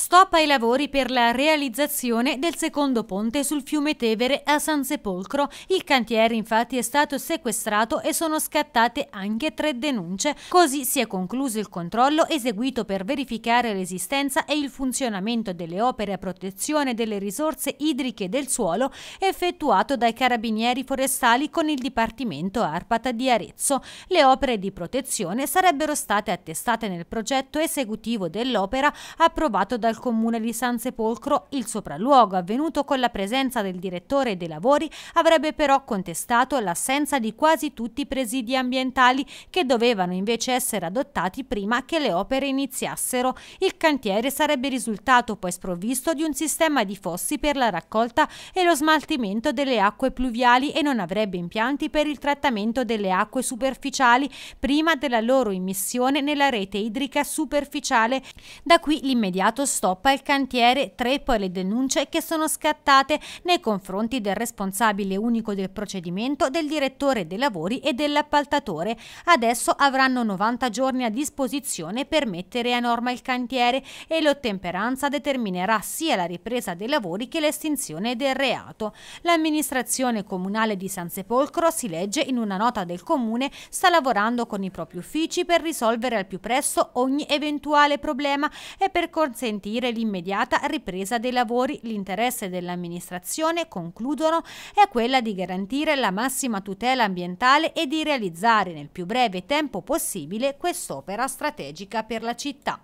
Stop ai lavori per la realizzazione del secondo ponte sul fiume Tevere a San Sepolcro. Il cantiere infatti è stato sequestrato e sono scattate anche tre denunce. Così si è concluso il controllo eseguito per verificare l'esistenza e il funzionamento delle opere a protezione delle risorse idriche del suolo effettuato dai carabinieri forestali con il Dipartimento Arpata di Arezzo. Le opere di protezione sarebbero state attestate nel progetto esecutivo dell'opera approvato da dal comune di San Sepolcro il sopralluogo avvenuto con la presenza del direttore dei lavori avrebbe però contestato l'assenza di quasi tutti i presidi ambientali che dovevano invece essere adottati prima che le opere iniziassero. Il cantiere sarebbe risultato poi sprovvisto di un sistema di fossi per la raccolta e lo smaltimento delle acque pluviali e non avrebbe impianti per il trattamento delle acque superficiali prima della loro immissione nella rete idrica superficiale. Da qui l'immediato stop al cantiere tre poi le denunce che sono scattate nei confronti del responsabile unico del procedimento, del direttore dei lavori e dell'appaltatore. Adesso avranno 90 giorni a disposizione per mettere a norma il cantiere e l'ottemperanza determinerà sia la ripresa dei lavori che l'estinzione del reato. L'amministrazione comunale di San Sepolcro, si legge in una nota del comune, sta lavorando con i propri uffici per risolvere al più presto ogni eventuale problema e per consentire consentire l'immediata ripresa dei lavori. L'interesse dell'amministrazione, concludono, è quella di garantire la massima tutela ambientale e di realizzare nel più breve tempo possibile quest'opera strategica per la città.